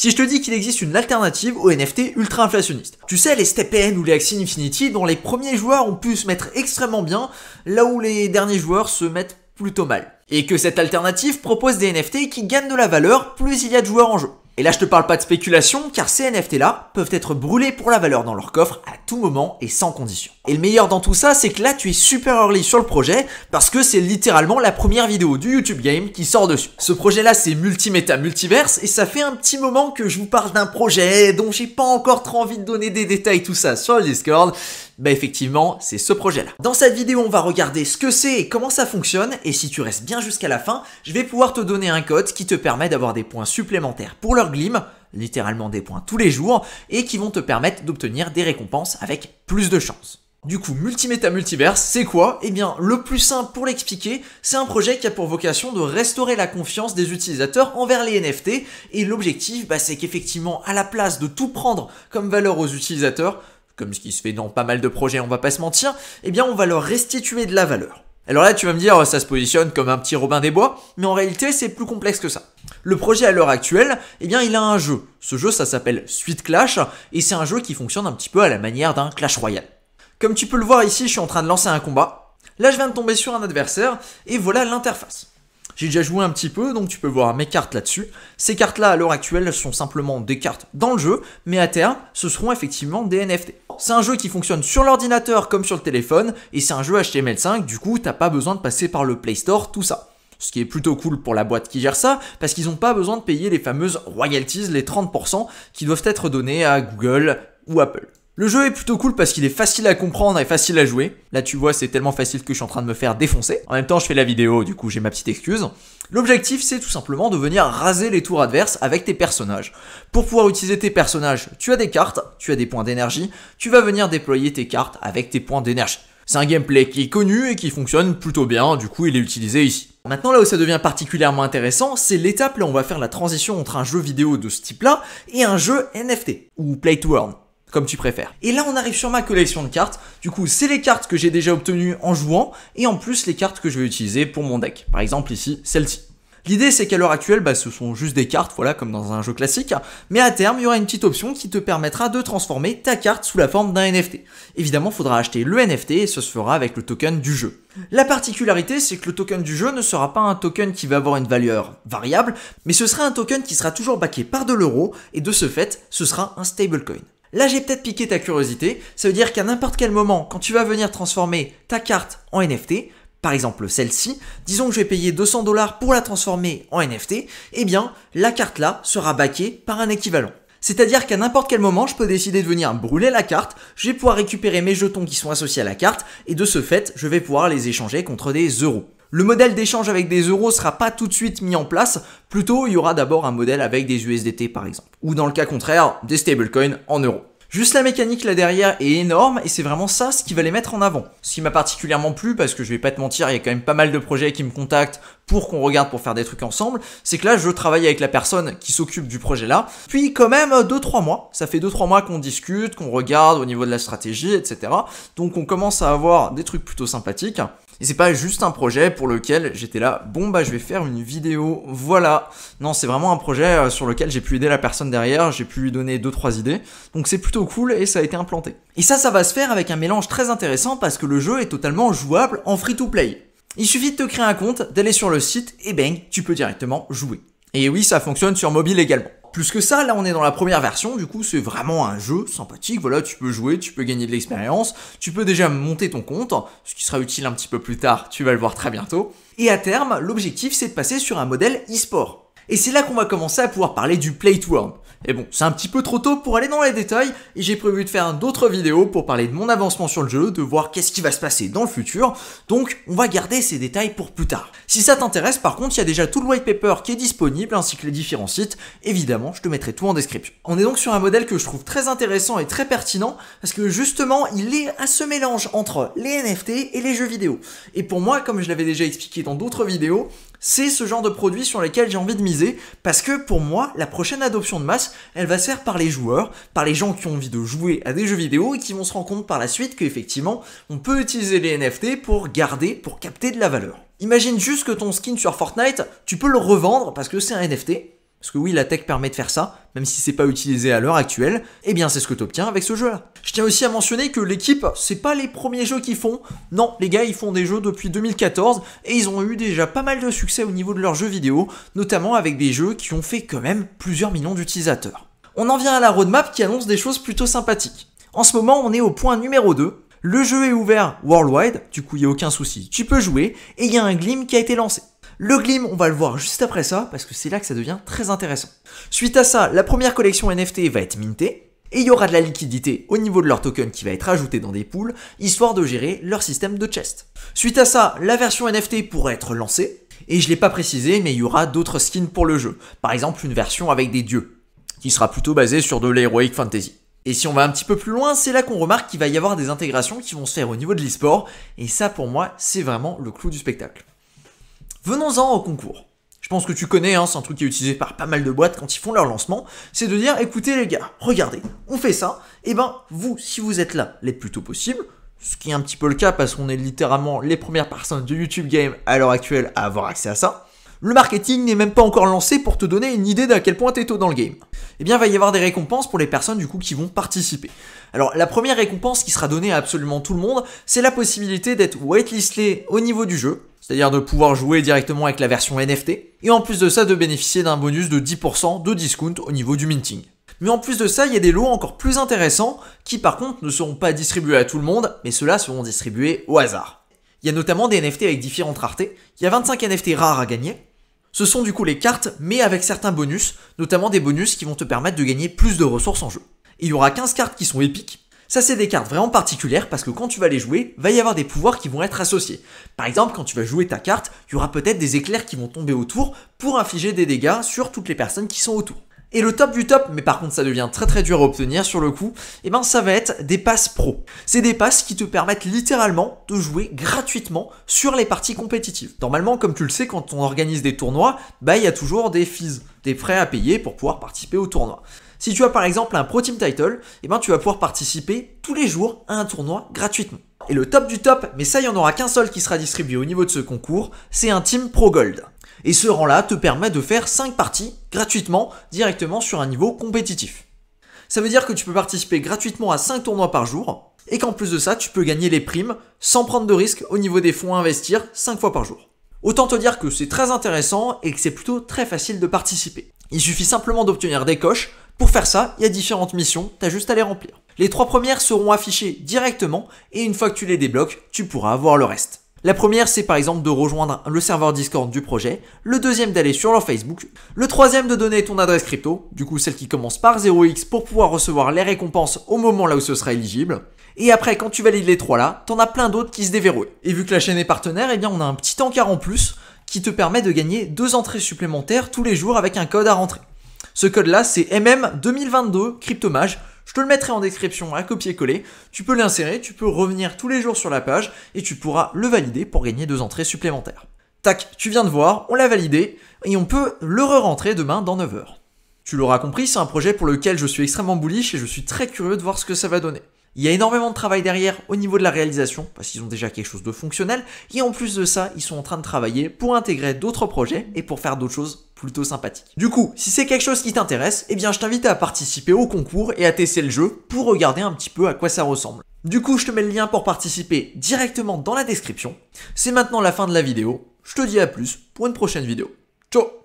Si je te dis qu'il existe une alternative aux NFT ultra inflationnistes, tu sais les StepN ou les Axie Infinity dont les premiers joueurs ont pu se mettre extrêmement bien, là où les derniers joueurs se mettent plutôt mal. Et que cette alternative propose des NFT qui gagnent de la valeur plus il y a de joueurs en jeu. Et là, je te parle pas de spéculation, car ces NFT-là peuvent être brûlés pour la valeur dans leur coffre à tout moment et sans condition. Et le meilleur dans tout ça, c'est que là, tu es super early sur le projet, parce que c'est littéralement la première vidéo du YouTube Game qui sort dessus. Ce projet-là, c'est Multimeta multiverse, et ça fait un petit moment que je vous parle d'un projet dont j'ai pas encore trop envie de donner des détails, tout ça, sur le Discord. Bah effectivement, c'est ce projet-là. Dans cette vidéo, on va regarder ce que c'est et comment ça fonctionne, et si tu restes bien jusqu'à la fin, je vais pouvoir te donner un code qui te permet d'avoir des points supplémentaires pour leur glim, littéralement des points tous les jours, et qui vont te permettre d'obtenir des récompenses avec plus de chance. Du coup, Multimeta Multiverse, c'est quoi Eh bien, le plus simple pour l'expliquer, c'est un projet qui a pour vocation de restaurer la confiance des utilisateurs envers les NFT, et l'objectif, bah, c'est qu'effectivement, à la place de tout prendre comme valeur aux utilisateurs, comme ce qui se fait dans pas mal de projets, on va pas se mentir, eh bien, on va leur restituer de la valeur. Alors là, tu vas me dire, ça se positionne comme un petit Robin des Bois, mais en réalité, c'est plus complexe que ça. Le projet à l'heure actuelle, eh bien, il a un jeu. Ce jeu, ça s'appelle Suite Clash, et c'est un jeu qui fonctionne un petit peu à la manière d'un Clash Royale. Comme tu peux le voir ici, je suis en train de lancer un combat. Là, je viens de tomber sur un adversaire, et voilà l'interface. J'ai déjà joué un petit peu, donc tu peux voir mes cartes là-dessus. Ces cartes-là, à l'heure actuelle, sont simplement des cartes dans le jeu, mais à terme, ce seront effectivement des NFT. C'est un jeu qui fonctionne sur l'ordinateur comme sur le téléphone, et c'est un jeu HTML5, du coup, t'as pas besoin de passer par le Play Store, tout ça. Ce qui est plutôt cool pour la boîte qui gère ça, parce qu'ils n'ont pas besoin de payer les fameuses royalties, les 30% qui doivent être donnés à Google ou Apple. Le jeu est plutôt cool parce qu'il est facile à comprendre et facile à jouer. Là tu vois c'est tellement facile que je suis en train de me faire défoncer. En même temps je fais la vidéo du coup j'ai ma petite excuse. L'objectif c'est tout simplement de venir raser les tours adverses avec tes personnages. Pour pouvoir utiliser tes personnages tu as des cartes, tu as des points d'énergie, tu vas venir déployer tes cartes avec tes points d'énergie. C'est un gameplay qui est connu et qui fonctionne plutôt bien, du coup il est utilisé ici. Maintenant là où ça devient particulièrement intéressant, c'est l'étape où on va faire la transition entre un jeu vidéo de ce type là et un jeu NFT, ou Play to Earn comme tu préfères. Et là on arrive sur ma collection de cartes, du coup c'est les cartes que j'ai déjà obtenues en jouant, et en plus les cartes que je vais utiliser pour mon deck. Par exemple ici, celle-ci. L'idée c'est qu'à l'heure actuelle, bah, ce sont juste des cartes, voilà, comme dans un jeu classique, mais à terme, il y aura une petite option qui te permettra de transformer ta carte sous la forme d'un NFT. Évidemment, il faudra acheter le NFT et ce se fera avec le token du jeu. La particularité, c'est que le token du jeu ne sera pas un token qui va avoir une valeur variable, mais ce sera un token qui sera toujours backé par de l'euro, et de ce fait, ce sera un stablecoin. Là, j'ai peut-être piqué ta curiosité. Ça veut dire qu'à n'importe quel moment, quand tu vas venir transformer ta carte en NFT, par exemple celle-ci, disons que je vais payer 200 dollars pour la transformer en NFT, eh bien, la carte-là sera baquée par un équivalent. C'est-à-dire qu'à n'importe quel moment, je peux décider de venir brûler la carte, je vais pouvoir récupérer mes jetons qui sont associés à la carte, et de ce fait, je vais pouvoir les échanger contre des euros. Le modèle d'échange avec des euros sera pas tout de suite mis en place, plutôt il y aura d'abord un modèle avec des USDT par exemple, ou dans le cas contraire, des stablecoins en euros. Juste la mécanique là derrière est énorme et c'est vraiment ça ce qui va les mettre en avant. Ce qui m'a particulièrement plu, parce que je vais pas te mentir, il y a quand même pas mal de projets qui me contactent pour qu'on regarde pour faire des trucs ensemble, c'est que là je travaille avec la personne qui s'occupe du projet là, puis quand même 2-3 euh, mois, ça fait 2-3 mois qu'on discute, qu'on regarde au niveau de la stratégie, etc. Donc on commence à avoir des trucs plutôt sympathiques. Et c'est pas juste un projet pour lequel j'étais là, bon bah je vais faire une vidéo, voilà. Non, c'est vraiment un projet euh, sur lequel j'ai pu aider la personne derrière, j'ai pu lui donner deux trois idées. Donc c'est plutôt cool et ça a été implanté. Et ça, ça va se faire avec un mélange très intéressant parce que le jeu est totalement jouable en free to play. Il suffit de te créer un compte, d'aller sur le site et bang, tu peux directement jouer. Et oui, ça fonctionne sur mobile également plus que ça. Là, on est dans la première version, du coup, c'est vraiment un jeu sympathique. Voilà, tu peux jouer, tu peux gagner de l'expérience, tu peux déjà monter ton compte, ce qui sera utile un petit peu plus tard, tu vas le voir très bientôt. Et à terme, l'objectif, c'est de passer sur un modèle e-sport. Et c'est là qu'on va commencer à pouvoir parler du play to et bon, c'est un petit peu trop tôt pour aller dans les détails, et j'ai prévu de faire d'autres vidéos pour parler de mon avancement sur le jeu, de voir qu'est-ce qui va se passer dans le futur, donc on va garder ces détails pour plus tard. Si ça t'intéresse, par contre, il y a déjà tout le white paper qui est disponible, ainsi que les différents sites, évidemment, je te mettrai tout en description. On est donc sur un modèle que je trouve très intéressant et très pertinent, parce que justement, il est à ce mélange entre les NFT et les jeux vidéo. Et pour moi, comme je l'avais déjà expliqué dans d'autres vidéos, c'est ce genre de produit sur lequel j'ai envie de miser parce que pour moi, la prochaine adoption de masse, elle va se faire par les joueurs, par les gens qui ont envie de jouer à des jeux vidéo et qui vont se rendre compte par la suite qu'effectivement, on peut utiliser les NFT pour garder, pour capter de la valeur. Imagine juste que ton skin sur Fortnite, tu peux le revendre parce que c'est un NFT parce que oui, la tech permet de faire ça, même si c'est pas utilisé à l'heure actuelle, et eh bien c'est ce que t'obtiens avec ce jeu-là. Je tiens aussi à mentionner que l'équipe, c'est pas les premiers jeux qu'ils font. Non, les gars, ils font des jeux depuis 2014 et ils ont eu déjà pas mal de succès au niveau de leurs jeux vidéo, notamment avec des jeux qui ont fait quand même plusieurs millions d'utilisateurs. On en vient à la roadmap qui annonce des choses plutôt sympathiques. En ce moment, on est au point numéro 2. Le jeu est ouvert worldwide, du coup il n'y a aucun souci, tu peux jouer, et il y a un glim qui a été lancé. Le Glim, on va le voir juste après ça, parce que c'est là que ça devient très intéressant. Suite à ça, la première collection NFT va être mintée, et il y aura de la liquidité au niveau de leur token qui va être ajouté dans des pools, histoire de gérer leur système de chest. Suite à ça, la version NFT pourrait être lancée, et je l'ai pas précisé, mais il y aura d'autres skins pour le jeu. Par exemple, une version avec des dieux, qui sera plutôt basée sur de l'heroic fantasy. Et si on va un petit peu plus loin, c'est là qu'on remarque qu'il va y avoir des intégrations qui vont se faire au niveau de l'esport et ça pour moi, c'est vraiment le clou du spectacle. Venons-en au concours. Je pense que tu connais, hein, c'est un truc qui est utilisé par pas mal de boîtes quand ils font leur lancement, c'est de dire écoutez les gars, regardez, on fait ça, et eh ben vous, si vous êtes là les plus tôt possible, ce qui est un petit peu le cas parce qu'on est littéralement les premières personnes de YouTube Game à l'heure actuelle à avoir accès à ça, le marketing n'est même pas encore lancé pour te donner une idée d'à quel point t'es tôt dans le game. Eh bien, il va y avoir des récompenses pour les personnes du coup qui vont participer. Alors, la première récompense qui sera donnée à absolument tout le monde, c'est la possibilité d'être whitelisté au niveau du jeu, c'est-à-dire de pouvoir jouer directement avec la version NFT, et en plus de ça de bénéficier d'un bonus de 10% de discount au niveau du minting. Mais en plus de ça, il y a des lots encore plus intéressants qui par contre ne seront pas distribués à tout le monde, mais ceux-là seront distribués au hasard. Il y a notamment des NFT avec différentes raretés, il y a 25 NFT rares à gagner. Ce sont du coup les cartes, mais avec certains bonus, notamment des bonus qui vont te permettre de gagner plus de ressources en jeu. il y aura 15 cartes qui sont épiques, ça, c'est des cartes vraiment particulières parce que quand tu vas les jouer, va y avoir des pouvoirs qui vont être associés. Par exemple, quand tu vas jouer ta carte, il y aura peut-être des éclairs qui vont tomber autour pour infliger des dégâts sur toutes les personnes qui sont autour. Et le top du top, mais par contre ça devient très très dur à obtenir sur le coup, et eh ben ça va être des passes pro. C'est des passes qui te permettent littéralement de jouer gratuitement sur les parties compétitives. Normalement, comme tu le sais, quand on organise des tournois, bah il y a toujours des fees, des frais à payer pour pouvoir participer au tournoi. Si tu as par exemple un Pro Team Title, eh ben, tu vas pouvoir participer tous les jours à un tournoi gratuitement. Et le top du top, mais ça il n'y en aura qu'un seul qui sera distribué au niveau de ce concours, c'est un Team Pro Gold. Et ce rang-là te permet de faire 5 parties gratuitement directement sur un niveau compétitif. Ça veut dire que tu peux participer gratuitement à 5 tournois par jour et qu'en plus de ça, tu peux gagner les primes sans prendre de risque au niveau des fonds à investir 5 fois par jour. Autant te dire que c'est très intéressant et que c'est plutôt très facile de participer. Il suffit simplement d'obtenir des coches pour faire ça, il y a différentes missions, t'as juste à les remplir. Les trois premières seront affichées directement et une fois que tu les débloques, tu pourras avoir le reste. La première, c'est par exemple de rejoindre le serveur Discord du projet, le deuxième d'aller sur leur Facebook, le troisième de donner ton adresse crypto, du coup celle qui commence par 0x pour pouvoir recevoir les récompenses au moment là où ce sera éligible. Et après, quand tu valides les trois là, t'en as plein d'autres qui se déverrouillent. Et vu que la chaîne est partenaire, eh bien on a un petit encart en plus qui te permet de gagner deux entrées supplémentaires tous les jours avec un code à rentrer. Ce code-là, c'est MM2022 Cryptomage. Je te le mettrai en description à copier-coller. Tu peux l'insérer, tu peux revenir tous les jours sur la page et tu pourras le valider pour gagner deux entrées supplémentaires. Tac, tu viens de voir, on l'a validé et on peut le re-rentrer demain dans 9 heures. Tu l'auras compris, c'est un projet pour lequel je suis extrêmement bullish et je suis très curieux de voir ce que ça va donner. Il y a énormément de travail derrière au niveau de la réalisation, parce qu'ils ont déjà quelque chose de fonctionnel, et en plus de ça, ils sont en train de travailler pour intégrer d'autres projets et pour faire d'autres choses plutôt sympathique. Du coup, si c'est quelque chose qui t'intéresse, eh bien je t'invite à participer au concours et à tester le jeu pour regarder un petit peu à quoi ça ressemble. Du coup, je te mets le lien pour participer directement dans la description. C'est maintenant la fin de la vidéo. Je te dis à plus pour une prochaine vidéo. Ciao